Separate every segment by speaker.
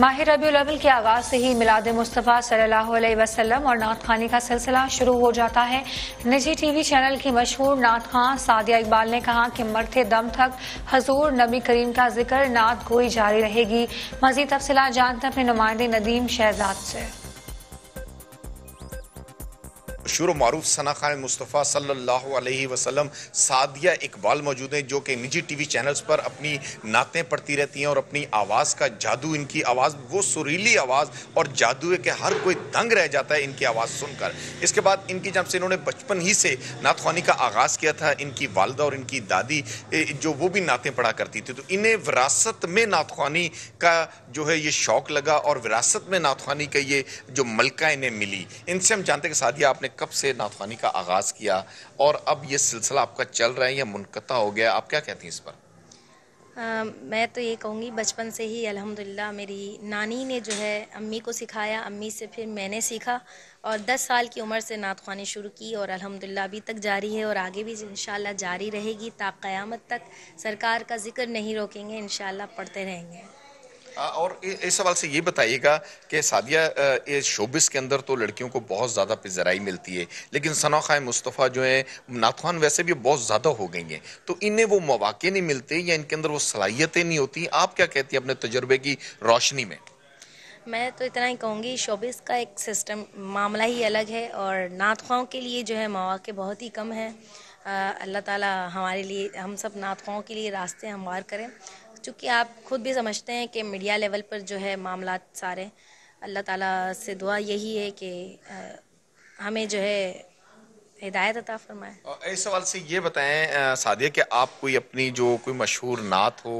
Speaker 1: माह रबी अवल के आगाज से ही मिलाद मुस्तफ़ा सल्लल्लाहु अलैहि वसल्लम और नात खानी का सिलसिला शुरू हो जाता है निजी टीवी चैनल की मशहूर नात खां सादिया इकबाल ने कहा कि मरते दम तक हजूर नबी करीम का जिक्र नात गोई जारी रहेगी मजीद तफसला जानते अपने नुमाइंदे नदीम शहजाद से
Speaker 2: मशहूर मरूफ सना खान मुस्तफ़ा सल्ला वसलम सादिया इकबाल मौजूद हैं जो कि निजी टी वी चैनल्स पर अपनी नातें पढ़ती रहती हैं और अपनी आवाज़ का जादू इनकी आवाज़ वो सुरीली आवाज़ और जादू है कि हर कोई दंग रह जाता है इनकी आवाज़ सुनकर इसके बाद इनकी जब से इन्होंने बचपन ही से नात खानी का आगाज़ किया था इनकी वालदा और इनकी दादी जो वो भी नातें पढ़ा करती थी तो इन्हें विरासत में नात खानी का जो है ये शौक़ लगा और विरासत में नात खानी का ये जो मलका इन्हें मिली इनसे हम जानते कि सादिया आपने कब से नाथवानी का आगाज़ किया और अब ये सिलसिला आपका चल रहा है या मुनक़ा हो गया आप क्या कहती हैं इस पर
Speaker 1: आ, मैं तो ये कहूँगी बचपन से ही अल्हम्दुलिल्लाह मेरी नानी ने जो है अम्मी को सिखाया अम्मी से फिर मैंने सीखा और 10 साल की उम्र से नात खानी शुरू की और अल्हम्दुलिल्लाह अभी तक जारी है और आगे भी इन जारी रहेगी ता क़यामत तक सरकार का जिक्र नहीं रोकेंगे इन पढ़ते रहेंगे
Speaker 2: और इस सवाल से ये बताइएगा कि सादिया शोबिस के अंदर तो लड़कियों को बहुत ज़्यादा पिजराई मिलती है लेकिन सना खाए मुस्तफ़ा जो है नाथवान वैसे भी बहुत ज़्यादा हो गई हैं तो इन्हें वो मौाक़े नहीं मिलते या इनके अंदर वो सलाहियतें नहीं होती आप क्या कहती हैं अपने तजर्बे की रोशनी में
Speaker 1: मैं तो इतना ही कहूँगी शोबिस का एक सिस्टम मामला ही अलग है और नात ख्वाओं के लिए जो है मौाक़े बहुत ही कम हैं अल्लाह ताला हमारे लिए हम सब नात के लिए रास्ते हमवार करें चूँकि आप खुद भी समझते हैं कि मीडिया लेवल पर जो है मामला सारे अल्लाह ताला से दुआ यही है कि हमें जो है हिदायत अता फरमाए
Speaker 2: इस सवाल से ये बताएं सादिया कि आप कोई अपनी जो कोई मशहूर नात हो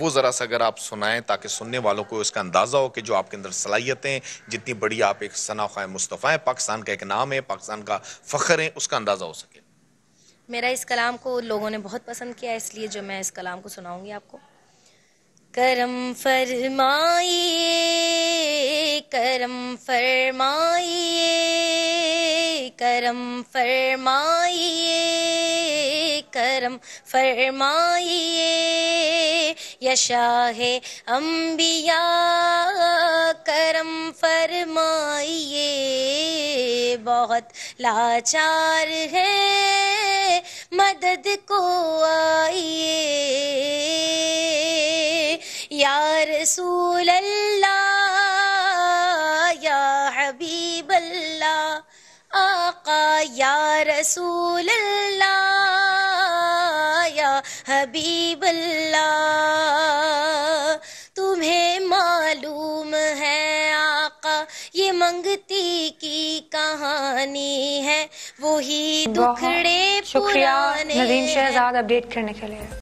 Speaker 2: वो ज़रा सा अगर आप सुनाएं ताकि सुनने वालों को इसका अंदाज़ा हो कि जो आपके अंदर सलाहियतें जितनी बड़ी आप एक शनाख़ मुस्तफ़ा हैं पाकिस्तान का एक नाम है पाकिस्तान का फ़ख्र है उसका अंदाज़ा हो सके
Speaker 1: मेरा इस कलाम को लोगों ने बहुत पसंद किया इसलिए जो मैं इस कलाम को सुनाऊँगी आपको
Speaker 3: करम फरमाइए करम फरमाइए करम फरमाइए करम फरमाइए यशाह अम्बिया करम फरमाइए बहुत लाचार है मदद को आइए रसूल अल्लाह आका या रसूल तुम्हें मालूम है आका ये मंगती की कहानी है वही दुखड़े पुराने नदीम अपडेट करने
Speaker 1: के लिए